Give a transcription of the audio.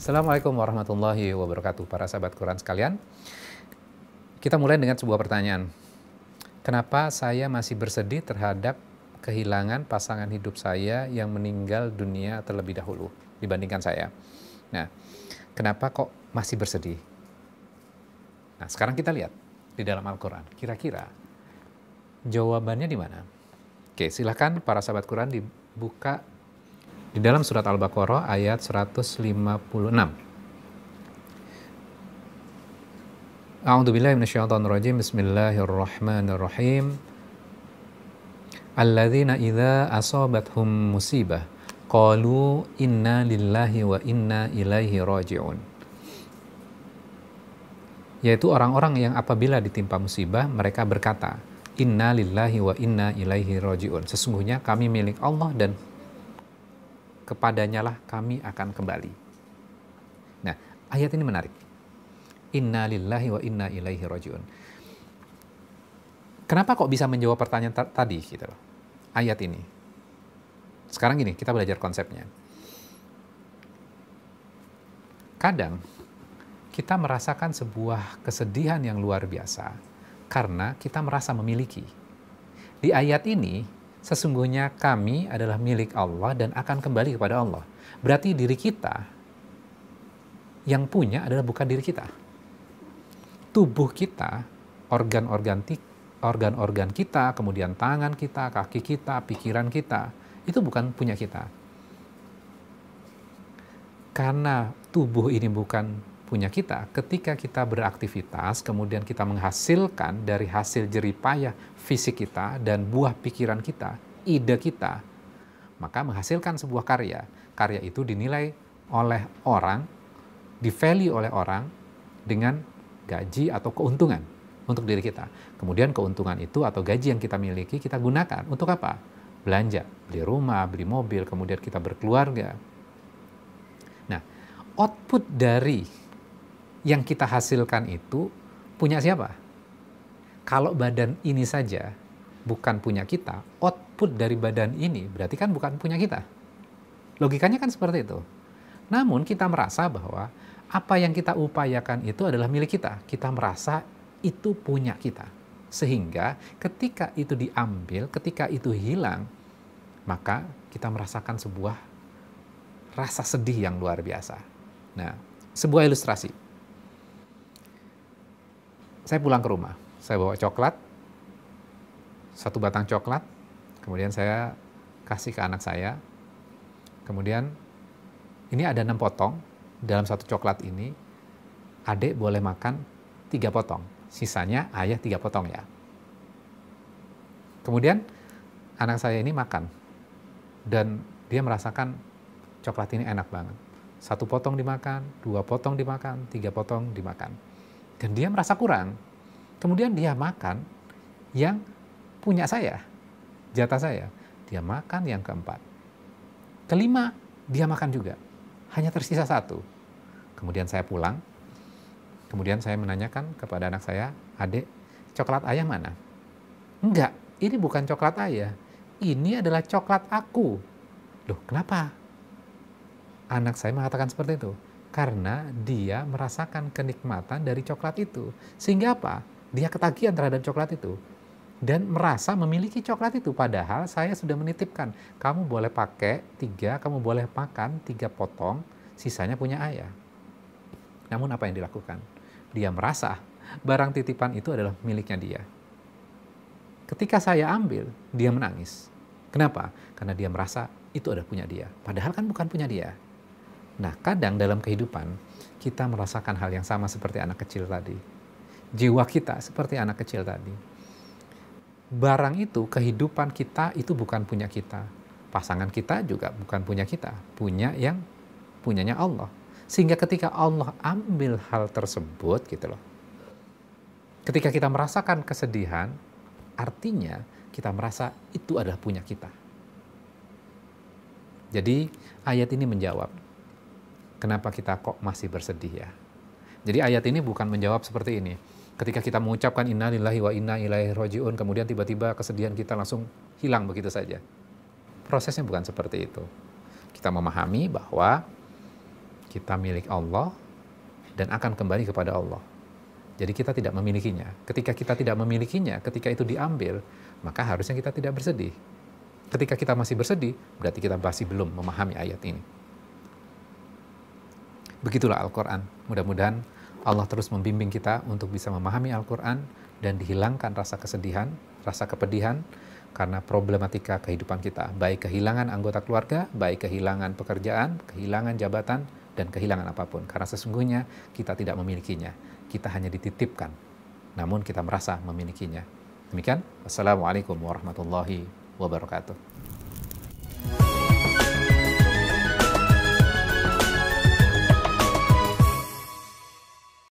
Assalamualaikum warahmatullahi wabarakatuh para sahabat Quran sekalian. Kita mulai dengan sebuah pertanyaan. Kenapa saya masih bersedih terhadap kehilangan pasangan hidup saya yang meninggal dunia terlebih dahulu dibandingkan saya? Nah, kenapa kok masih bersedih? Nah, sekarang kita lihat di dalam Al-Qur'an. Kira-kira jawabannya di mana? Oke, silahkan para sahabat Quran dibuka di dalam surat Al-Baqarah ayat 156. A'udzu billahi minasyaitonir rajim. Bismillahirrahmanirrahim. Alladzina idza asabat-hum musibah qalu inna lillahi wa inna ilaihi raji'un. Yaitu orang-orang yang apabila ditimpa musibah mereka berkata, inna lillahi wa inna ilaihi raji'un. Sesungguhnya kami milik Allah dan kepadanya lah kami akan kembali. Nah, ayat ini menarik. Inna lillahi wa inna ilaihi rajiun. Kenapa kok bisa menjawab pertanyaan tadi gitu loh. Ayat ini. Sekarang gini, kita belajar konsepnya. Kadang kita merasakan sebuah kesedihan yang luar biasa karena kita merasa memiliki. Di ayat ini sesungguhnya kami adalah milik Allah dan akan kembali kepada Allah. Berarti diri kita yang punya adalah bukan diri kita. Tubuh kita, organ-organ organ-organ kita, kemudian tangan kita, kaki kita, pikiran kita, itu bukan punya kita. Karena tubuh ini bukan punya kita ketika kita beraktivitas kemudian kita menghasilkan dari hasil jerih payah fisik kita dan buah pikiran kita, ide kita, maka menghasilkan sebuah karya. Karya itu dinilai oleh orang, di value oleh orang dengan gaji atau keuntungan untuk diri kita. Kemudian keuntungan itu atau gaji yang kita miliki kita gunakan untuk apa? Belanja, beli rumah, beli mobil, kemudian kita berkeluarga. Nah, output dari yang kita hasilkan itu punya siapa? Kalau badan ini saja bukan punya kita, output dari badan ini berarti kan bukan punya kita. Logikanya kan seperti itu. Namun kita merasa bahwa apa yang kita upayakan itu adalah milik kita. Kita merasa itu punya kita. Sehingga ketika itu diambil, ketika itu hilang, maka kita merasakan sebuah rasa sedih yang luar biasa. Nah, sebuah ilustrasi saya pulang ke rumah. Saya bawa coklat, satu batang coklat, kemudian saya kasih ke anak saya. Kemudian ini ada enam potong dalam satu coklat ini. Adik boleh makan tiga potong, sisanya ayah tiga potong ya. Kemudian anak saya ini makan dan dia merasakan coklat ini enak banget. Satu potong dimakan, dua potong dimakan, tiga potong dimakan dan dia merasa kurang. Kemudian dia makan yang punya saya, jatah saya. Dia makan yang keempat. Kelima, dia makan juga. Hanya tersisa satu. Kemudian saya pulang. Kemudian saya menanyakan kepada anak saya, adik, coklat ayah mana? Enggak, ini bukan coklat ayah. Ini adalah coklat aku. Loh, kenapa? Anak saya mengatakan seperti itu karena dia merasakan kenikmatan dari coklat itu. Sehingga apa? Dia ketagihan terhadap coklat itu dan merasa memiliki coklat itu padahal saya sudah menitipkan kamu boleh pakai tiga kamu boleh makan tiga potong sisanya punya ayah namun apa yang dilakukan dia merasa barang titipan itu adalah miliknya dia ketika saya ambil dia menangis kenapa karena dia merasa itu adalah punya dia padahal kan bukan punya dia Nah, kadang dalam kehidupan kita merasakan hal yang sama seperti anak kecil tadi. Jiwa kita seperti anak kecil tadi. Barang itu, kehidupan kita itu bukan punya kita. Pasangan kita juga bukan punya kita, punya yang punyanya Allah. Sehingga ketika Allah ambil hal tersebut gitu loh. Ketika kita merasakan kesedihan, artinya kita merasa itu adalah punya kita. Jadi ayat ini menjawab, Kenapa kita kok masih bersedih ya? Jadi ayat ini bukan menjawab seperti ini. Ketika kita mengucapkan inna lillahi wa inna ilaihi roji'un, kemudian tiba-tiba kesedihan kita langsung hilang begitu saja. Prosesnya bukan seperti itu. Kita memahami bahwa kita milik Allah dan akan kembali kepada Allah. Jadi kita tidak memilikinya. Ketika kita tidak memilikinya, ketika itu diambil, maka harusnya kita tidak bersedih. Ketika kita masih bersedih, berarti kita masih belum memahami ayat ini. Begitulah Al-Quran. Mudah-mudahan Allah terus membimbing kita untuk bisa memahami Al-Quran dan dihilangkan rasa kesedihan, rasa kepedihan, karena problematika kehidupan kita, baik kehilangan anggota keluarga, baik kehilangan pekerjaan, kehilangan jabatan, dan kehilangan apapun. Karena sesungguhnya kita tidak memilikinya, kita hanya dititipkan, namun kita merasa memilikinya. Demikian, Wassalamualaikum warahmatullahi wabarakatuh.